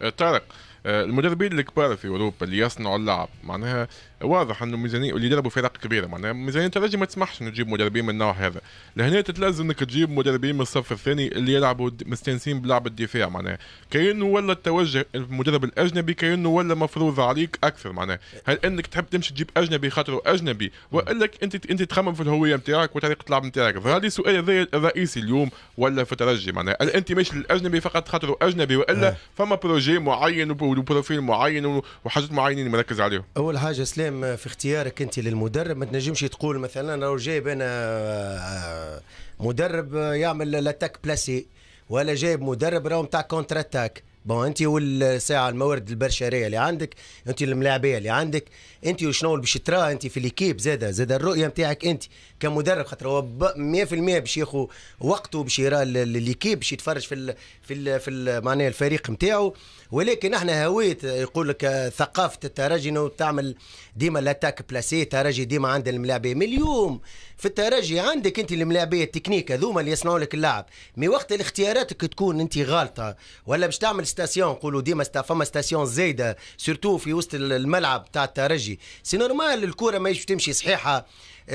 آه، طارق آه، المدربين الكبار في اوروبا اللي يصنعوا اللعب معناها واضح انه ميزانيه واللي يدربوا فرق كبيره معناها ميزانيه الترجي ما تسمحش انه تجيب مدربين من النوع هذا لهنا تتلزم انك تجيب مدربين من الصف الثاني اللي يلعبوا مستانسين بلعب الدفاع معناها كانه ولا التوجه المدرب الاجنبي كانه ولا مفروض عليك اكثر معناها هل انك تحب تمشي تجيب اجنبي خاطر اجنبي والا انت انت تخمم في الهويه نتاعك وطريقه اللعب نتاعك ظهر السؤال سؤال الرئيسي اليوم ولا في الترجي معناها انت ماشي للاجنبي فقط خاطر اجنبي اجنبي والا إيه. فما بروجي معين وبروفيل معين وحاجات معينين مركز عليهم اول حاجه سلام في اختيارك انت للمدرب ما تنجمش تقول مثلا راه جايب انا آه، آه، مدرب يعمل لاتاك بلاسي ولا جايب مدرب راهو نتاع كونتر اتاك بون انت والساعه الموارد البشريه اللي عندك انت الملاعبيه اللي عندك انت وشنو باش ترى انت في الكيب زاده زاده الرؤيه نتاعك انت كمدرب خاطر هو 100% باش ياخذ وقته باش يرى الكيب باش يتفرج في الـ في الـ في معناها الفريق نتاعو ولكن احنا هويت يقول لك ثقافه الترجي انه تعمل ديما لاتاك بلاسي الترجي ديما عند الملاعبيه من اليوم في الترجي عندك انت الملاعبيه التكنيك هذوما اللي يصنعوا لك اللعب من وقت الاختياراتك تكون انت غالطه ولا باش تعمل ستاسيون نقولوا ديما ستا فما ستاسيون زايده سورتو في وسط الملعب تاع الترجي سي نورمال الكره ماهيش تمشي صحيحه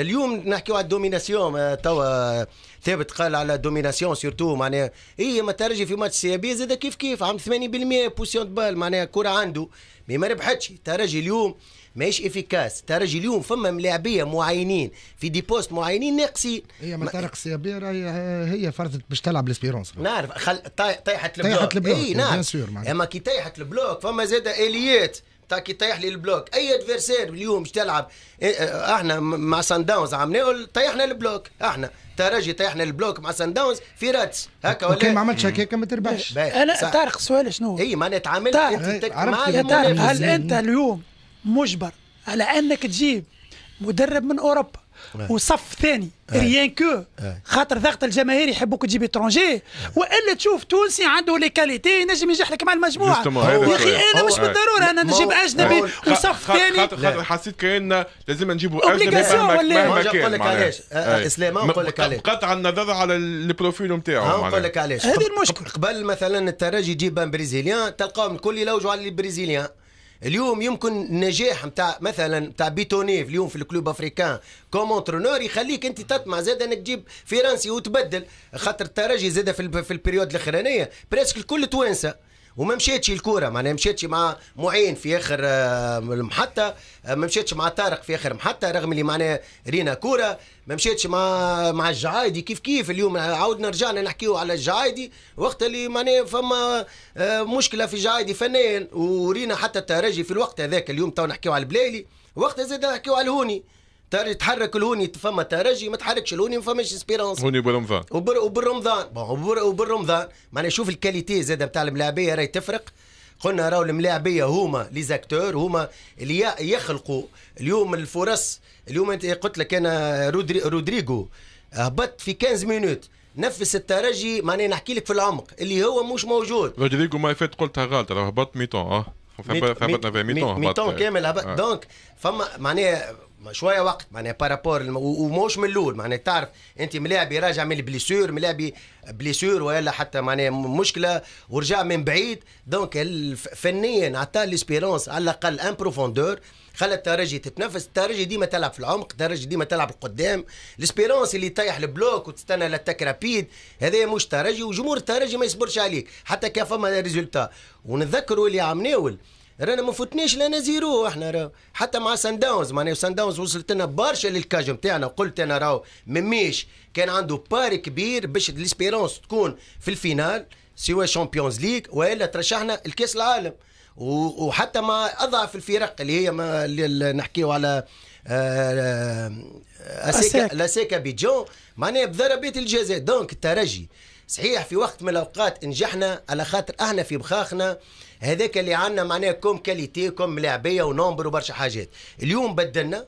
اليوم نحكيو على الدوميناسيون آه، توا آه، ثابت قال على الدوميناسيون سيرتو معناها هي ما ترجي في ماتش سي إيه بي زاد كيف كيف عم 80% بوسيون بال معناها كرة عنده مي ما ربحتش ترجي اليوم ماهيش افيكاس ترجي اليوم فما ملاعبيه معينين في دي بوست معينين ناقصين هي ما طارق سيابي إيه راهي هي فرضت باش تلعب ليسبيرونس نعرف خل... طيحت البلوك طيحت البلوك اي نعرف اما كي طيحت البلوك فما زاد اليات تاكي طيح لي البلوك اي ادفيرسير اليوم تلعب إيه، إيه، احنا مع سان داونز عملناه طيحنا البلوك احنا ترجي طيحنا البلوك مع سان داونز في راتس هكا ولا ما عملتش هكاك ما تربحش انا طارق سؤال شنو اي ما تعاملت مع يا طارق هل انت اليوم مجبر على انك تجيب مدرب من اوروبا وصف ثاني ريان كو خاطر ضغط الجماهير يحبوك تجيب اترونجي والا تشوف تونسي عنده لي كاليتي ينجم ينجح لك مع المجموعه يا اخي انا مش بالضروره انا نجيب اجنبي وصف ثاني خاطر حسيت كان لازم نجيبوا اجنبي ولا كان نقول لك علاش اسلام نقول لك علاش قطع النظر على البروفيل نتاعه نقول لك علاش هذه المشكل قبل مثلا الترجي يجيب بريزيليان تلقاهم الكل يلوجوا على البريزيليان اليوم يمكن النجاح نتاع مثلا نتاع بيتونيف اليوم في الكلوب افريكان كومونترونور يخليك انت تطمع زاد انك تجيب فرنسي وتبدل خاطر الترجي زاد في, في البريود الاخرانيه بريسك الكل توانسه وما مشاتش الكوره معناها مشاتش مع معين في اخر المحطه آه، ما مشاتش مع طارق في اخر محطه رغم اللي معناها رينا كوره ما مشاتش مع مع الجعايدي كيف كيف اليوم عاودنا رجعنا نحكيو على الجعايدي وقت اللي معناها فما آه، مشكله في الجعايدي فنيا ورينا حتى الترجي في الوقت هذاك اليوم تو نحكيو على البلايلي وقت زاد نحكيو على الهوني ترى تحرك الهوني فما ترجي ما تحركش الهوني ما فماش اسبيرونس هوني برمضان وبر وبالرمضان وبالرمضان معناها شوف الكاليتي زاد نتاع الملاعبيه راهي تفرق قلنا راهو الملاعبيه هما لي زاكتور هما اللي يخلقوا اليوم الفرص اليوم انت قلت لك انا رودري رودريجو هبط آه، في 15 مينوت نفس الترجي معناها نحكي لك في العمق اللي هو مش موجود رودريجو ما فات قلتها غلط راه هبط ميتون اه هبطنا في ميتون ميتون كامل هبط آه. دونك فما معناها ما شويه وقت معناها بارابور الم... وموش من الاول معناها تعرف انت ملاعبي راجع من البليسور ملاعبي بليسور ولا حتى معناها مشكله ورجع من بعيد دونك فنيا عطى ليسبيرونس على الاقل ان بروفوندور خلى الترجي تتنفس الترجي ديما تلعب في العمق الترجي ديما تلعب قدام ليسبيرونس اللي يطيح البلوك وتستنى لاتاك رابيد هذا مش ترجي وجمهور الترجي ما يصبرش عليك حتى كان فما ريزولتا ونتذكروا اللي عم ناول رانا ما فتناش لنا زيرو احنا راو حتى مع سان داونز معناها سان داونز وصلت لنا برشا للكاج نتاعنا وقلت انا راه مميش كان عنده باري كبير باش ليسبيرونس تكون في الفينال سواء شامبيونز ليغ والا ترشحنا الكاس العالم وحتى مع اضعف الفرق اللي هي ما اللي نحكيو على آه، آه، آه، اسيكا لاسيكا بيجون معناها بضربات الجزاء دونك الترجي صحيح في وقت من الاوقات نجحنا على خاطر احنا في بخاخنا هذاك اللي عندنا معناه كوم كاليتي كوم لاعبيه ونومبر وبرشا حاجات اليوم بدلنا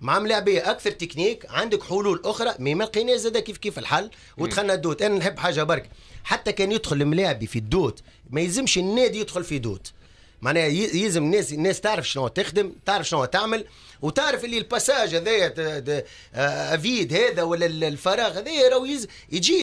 مع ملاعبيه اكثر تكنيك عندك حلول اخرى مي ما لقيناش زاد كيف كيف الحل ودخلنا الدوت انا نحب حاجه برك حتى كان يدخل الملاعبي في الدوت ما يلزمش النادي يدخل في دوت معناها يلزم الناس الناس تعرف شنو تخدم تعرف شنو تعمل وتعرف اللي الباساج هذايا آه، افيد هذا ولا الفراغ هذايا راهو يجي